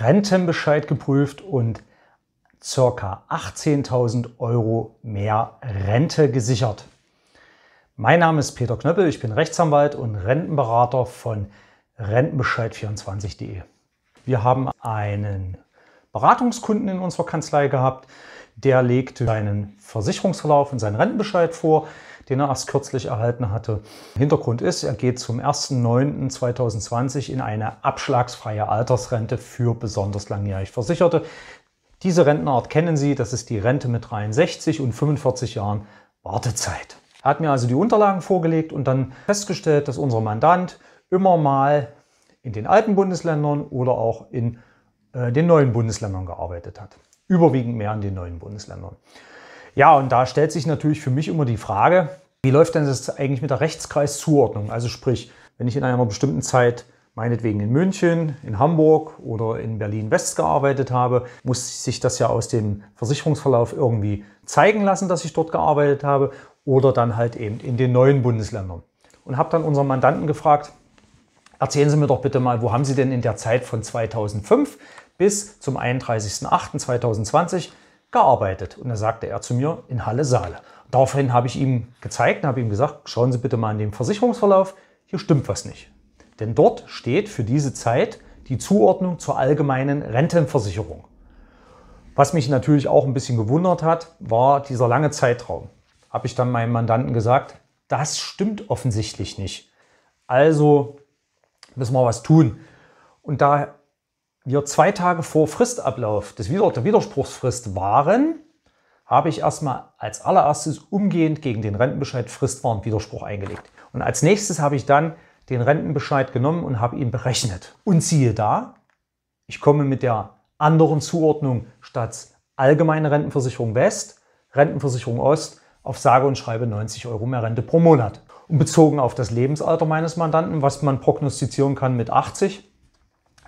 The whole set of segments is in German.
Rentenbescheid geprüft und ca. 18.000 Euro mehr Rente gesichert. Mein Name ist Peter Knöppel, ich bin Rechtsanwalt und Rentenberater von rentenbescheid24.de. Wir haben einen Beratungskunden in unserer Kanzlei gehabt, der legte seinen Versicherungsverlauf und seinen Rentenbescheid vor den er erst kürzlich erhalten hatte. Hintergrund ist, er geht zum 01.09.2020 in eine abschlagsfreie Altersrente für besonders langjährig Versicherte. Diese Rentenart kennen Sie, das ist die Rente mit 63 und 45 Jahren Wartezeit. Er hat mir also die Unterlagen vorgelegt und dann festgestellt, dass unser Mandant immer mal in den alten Bundesländern oder auch in äh, den neuen Bundesländern gearbeitet hat. Überwiegend mehr in den neuen Bundesländern. Ja, und da stellt sich natürlich für mich immer die Frage, wie läuft denn das eigentlich mit der Rechtskreiszuordnung? Also sprich, wenn ich in einer bestimmten Zeit meinetwegen in München, in Hamburg oder in Berlin-West gearbeitet habe, muss sich das ja aus dem Versicherungsverlauf irgendwie zeigen lassen, dass ich dort gearbeitet habe oder dann halt eben in den neuen Bundesländern. Und habe dann unseren Mandanten gefragt, erzählen Sie mir doch bitte mal, wo haben Sie denn in der Zeit von 2005 bis zum 31.08.2020 gearbeitet. Und da sagte er zu mir in Halle Saale. Daraufhin habe ich ihm gezeigt und habe ihm gesagt, schauen Sie bitte mal in den Versicherungsverlauf, hier stimmt was nicht. Denn dort steht für diese Zeit die Zuordnung zur allgemeinen Rentenversicherung. Was mich natürlich auch ein bisschen gewundert hat, war dieser lange Zeitraum. Habe ich dann meinem Mandanten gesagt, das stimmt offensichtlich nicht. Also müssen wir was tun. Und da wir zwei Tage vor Fristablauf des Wider der Widerspruchsfrist waren, habe ich erstmal als allererstes umgehend gegen den Rentenbescheid Fristwaren Widerspruch eingelegt. Und als nächstes habe ich dann den Rentenbescheid genommen und habe ihn berechnet. Und siehe da, ich komme mit der anderen Zuordnung statt allgemeine Rentenversicherung West, Rentenversicherung Ost auf sage und schreibe 90 Euro mehr Rente pro Monat. Und bezogen auf das Lebensalter meines Mandanten, was man prognostizieren kann mit 80,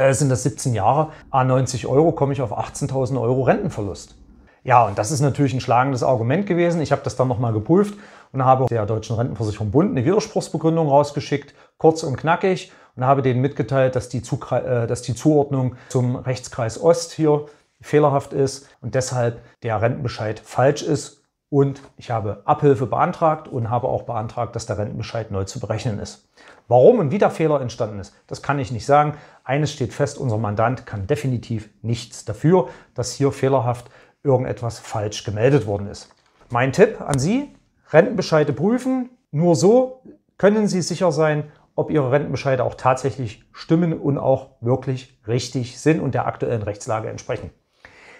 äh, sind das 17 Jahre, a 90 Euro komme ich auf 18.000 Euro Rentenverlust. Ja, und das ist natürlich ein schlagendes Argument gewesen. Ich habe das dann nochmal geprüft und habe der Deutschen Rentenversicherung Bund eine Widerspruchsbegründung rausgeschickt, kurz und knackig, und habe denen mitgeteilt, dass die, Zugre äh, dass die Zuordnung zum Rechtskreis Ost hier fehlerhaft ist und deshalb der Rentenbescheid falsch ist und ich habe Abhilfe beantragt und habe auch beantragt, dass der Rentenbescheid neu zu berechnen ist. Warum und wie der Fehler entstanden ist, das kann ich nicht sagen. Eines steht fest, unser Mandant kann definitiv nichts dafür, dass hier fehlerhaft irgendetwas falsch gemeldet worden ist. Mein Tipp an Sie, Rentenbescheide prüfen. Nur so können Sie sicher sein, ob Ihre Rentenbescheide auch tatsächlich stimmen und auch wirklich richtig sind und der aktuellen Rechtslage entsprechen.